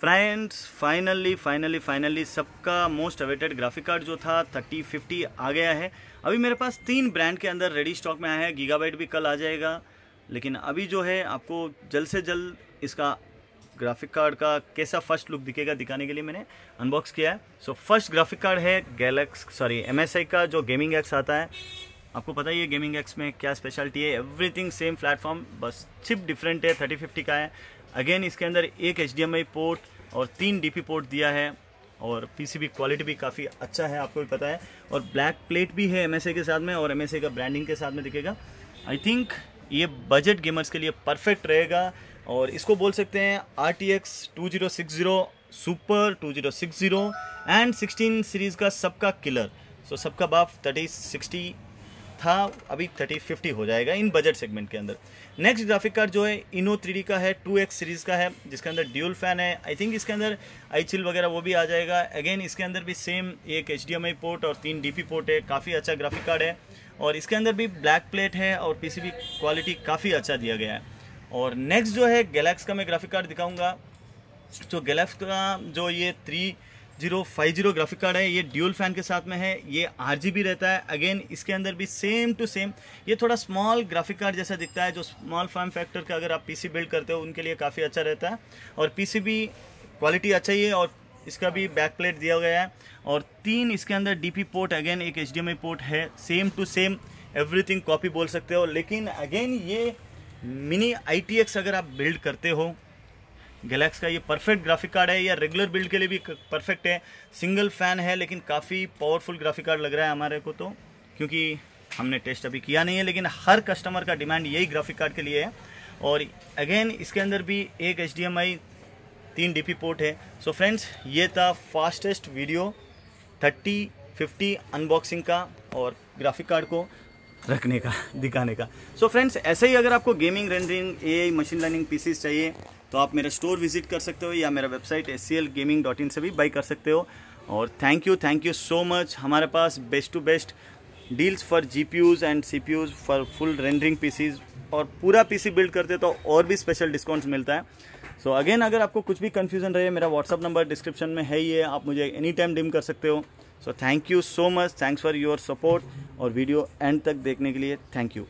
friends finally finally finally सबका most awaited graphic card जो था 3050 आ गया है अभी मेरे पास तीन ब्रांड के अंदर रेडी स्टॉक में आया है गीगाबाइट भी कल आ जाएगा लेकिन अभी जो है आपको जल्द से जल्द इसका ग्राफिक कार्ड का कैसा फर्स्ट लुक दिखेगा दिखाने के लिए मैंने अनबॉक्स किया है सो फर्स्ट ग्राफिक कार्ड है गैलेक्स सॉरी एम का जो गेमिंग एक्स आता है आपको पता ही है गेमिंग एक्स में क्या स्पेशलिटी है एवरीथिंग सेम प्लेटफॉर्म बस चिप डिफरेंट है थर्टी फिफ्टी का है अगेन इसके अंदर एक एच पोर्ट और तीन डी पोर्ट दिया है और पीसीबी क्वालिटी भी काफ़ी अच्छा है आपको भी पता है और ब्लैक प्लेट भी है एम के साथ में और एम का ब्रांडिंग के साथ में दिखेगा आई थिंक ये बजट गेमर्स के लिए परफेक्ट रहेगा और इसको बोल सकते हैं R T X two zero six zero super two zero six zero and sixteen series का सबका किलर सो so, सबका बाप थर्टी सिक्सटी था अभी थर्टी फिफ्टी हो जाएगा इन बजट सेगमेंट के अंदर नेक्स्ट ग्राफिक कार्ड जो है इनो थ्री का है टू एक्स सीरीज़ का है जिसके अंदर ड्यूल फैन है आई थिंक इसके अंदर आई चिल वगैरह वो भी आ जाएगा अगेन इसके अंदर भी सेम एक एच पोर्ट और तीन डी पोर्ट है काफ़ी अच्छा ग्राफिक कार्ड है और इसके अंदर भी ब्लैक प्लेट है और पी क्वालिटी काफ़ी अच्छा दिया गया है और नेक्स्ट जो है गैलेक्स का मैं ग्राफिक कार्ड दिखाऊँगा तो गैलेक्स का जो ये three zero five zero graphic card है ये ड्यूल फैन के साथ में है ये आर रहता है अगेन इसके अंदर भी सेम टू सेम ये थोड़ा स्मॉल ग्राफिक कार्ड जैसा दिखता है जो स्मॉल फॉर्म फैक्टर का अगर आप पीसी बिल्ड करते हो उनके लिए काफ़ी अच्छा रहता है और पीसीबी क्वालिटी अच्छा ही है और इसका भी बैक प्लेट दिया गया है और तीन इसके अंदर पी पोर्ट अगेन एक एच पोर्ट है same to same everything copy बोल सकते हो लेकिन अगेन ये मिनी आई अगर आप बिल्ड करते हो गैलेक्स का ये परफेक्ट ग्राफिक कार्ड है या रेगुलर बिल्ड के लिए भी परफेक्ट है सिंगल फैन है लेकिन काफ़ी पावरफुल ग्राफिक कार्ड लग रहा है हमारे को तो क्योंकि हमने टेस्ट अभी किया नहीं है लेकिन हर कस्टमर का डिमांड यही ग्राफिक कार्ड के लिए है और अगेन इसके अंदर भी एक एच तीन डी पोर्ट है सो so फ्रेंड्स ये था fastest video thirty fifty unboxing का और ग्राफिक कार्ड को रखने का दिखाने का सो so फ्रेंड्स ऐसे ही अगर आपको gaming rendering a machine learning PCs चाहिए तो आप मेरा स्टोर विजिट कर सकते हो या मेरा वेबसाइट एस से भी बाई कर सकते हो और thank you thank you so much हमारे पास best to best deals for G and C for full rendering PCs और पूरा पीसी बिल्ड करते तो और भी स्पेशल डिस्काउंट्स मिलता है सो so अगेन अगर आपको कुछ भी कन्फ्यूजन रहे मेरा व्हाट्सअप नंबर डिस्क्रिप्शन में है ही है आप मुझे एनी टाइम डिम कर सकते हो so thank you so much thanks for your support और वीडियो एंड तक देखने के लिए थैंक यू